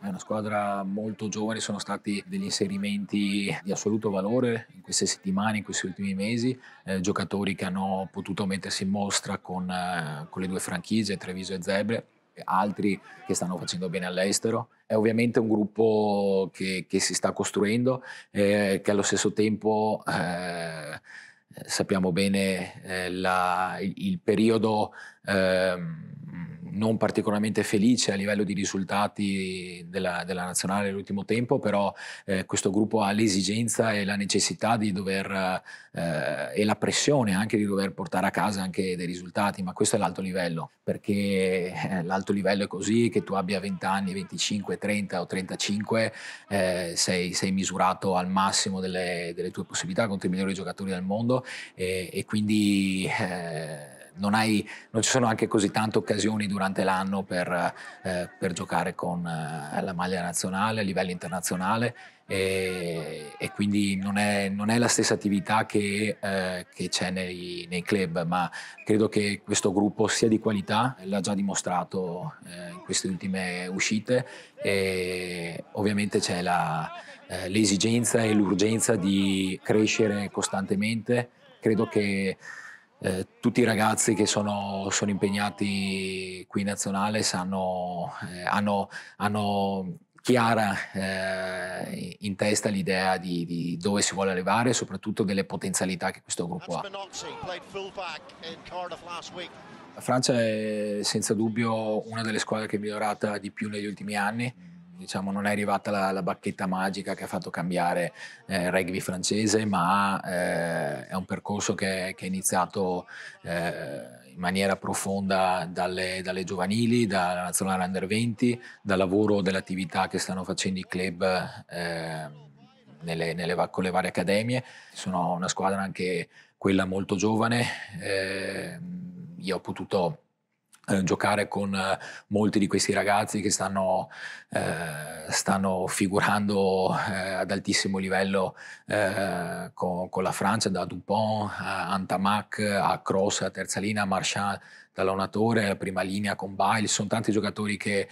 È una squadra molto giovane, sono stati degli inserimenti di assoluto valore in queste settimane, in questi ultimi mesi, eh, giocatori che hanno potuto mettersi in mostra con, eh, con le due franchigie, Treviso e Zebre, altri che stanno facendo bene all'estero. È ovviamente un gruppo che, che si sta costruendo, eh, che allo stesso tempo eh, sappiamo bene eh, la, il, il, periodo ehm, non particolarmente felice a livello di risultati della, della nazionale nell'ultimo tempo, però eh, questo gruppo ha l'esigenza e la necessità di dover, eh, e la pressione anche di dover portare a casa anche dei risultati, ma questo è l'alto livello, perché eh, l'alto livello è così, che tu abbia 20 anni, 25, 30 o 35, eh, sei, sei, misurato al massimo delle, delle, tue possibilità contro i migliori giocatori del mondo e, e quindi eh, non, hai, non, ci sono anche così tante occasioni durante l'anno per, eh, per giocare con eh, la maglia nazionale a livello internazionale e, e quindi non è, non è, la stessa attività che, eh, che c'è nei, nei, club, ma credo che questo gruppo sia di qualità, l'ha già dimostrato eh, in queste ultime uscite e ovviamente c'è eh, l'esigenza e l'urgenza di crescere costantemente. Credo che eh, tutti i ragazzi che sono, sono impegnati qui in nazionale sanno, eh, hanno, hanno, chiara eh, in testa l'idea di, di, dove si vuole arrivare e soprattutto delle potenzialità che questo gruppo ha. La Francia è senza dubbio una delle squadre che è migliorata di più negli ultimi anni diciamo, non è arrivata la, la, bacchetta magica che ha fatto cambiare il eh, rugby francese, ma eh, è un percorso che, che è iniziato eh, in maniera profonda dalle, dalle, giovanili, dalla nazionale under 20, dal lavoro dell'attività che stanno facendo i club eh, nelle, nelle, con le varie accademie. Sono una squadra anche quella molto giovane. Eh, io ho potuto eh, giocare con eh, molti di questi ragazzi che stanno, eh, stanno figurando eh, ad altissimo livello con, con, la Francia, da Dupont a Antamac a Cross, a Terza Linea, a Marchand dall'Onatore, a prima linea con Bile, sono tanti giocatori che,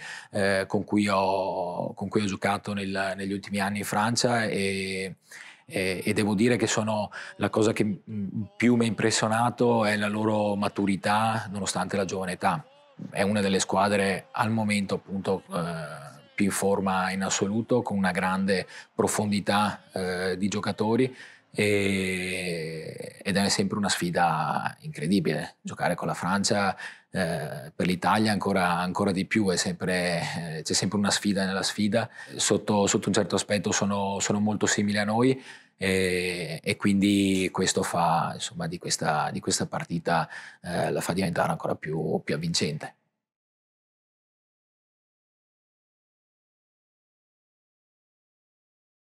con cui, ho, con, cui ho, giocato nel, negli ultimi anni in Francia e, eh, e devo dire che sono la cosa che mm, più mi ha impressionato è la loro maturità nonostante la giovane età. È una delle squadre al momento appunto eh, più in forma in assoluto, con una grande profondità eh, di giocatori e, ed è sempre una sfida incredibile. Giocare con la Francia eh, per l'Italia ancora, ancora, di più, sempre, eh, c'è sempre una sfida nella sfida. Sotto, sotto un certo aspetto sono, sono molto simili a noi e, e, quindi questo fa insomma, di, questa, di questa partita eh, la fa diventare ancora più, più avvincente.